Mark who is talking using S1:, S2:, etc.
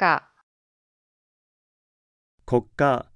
S1: 国
S2: 家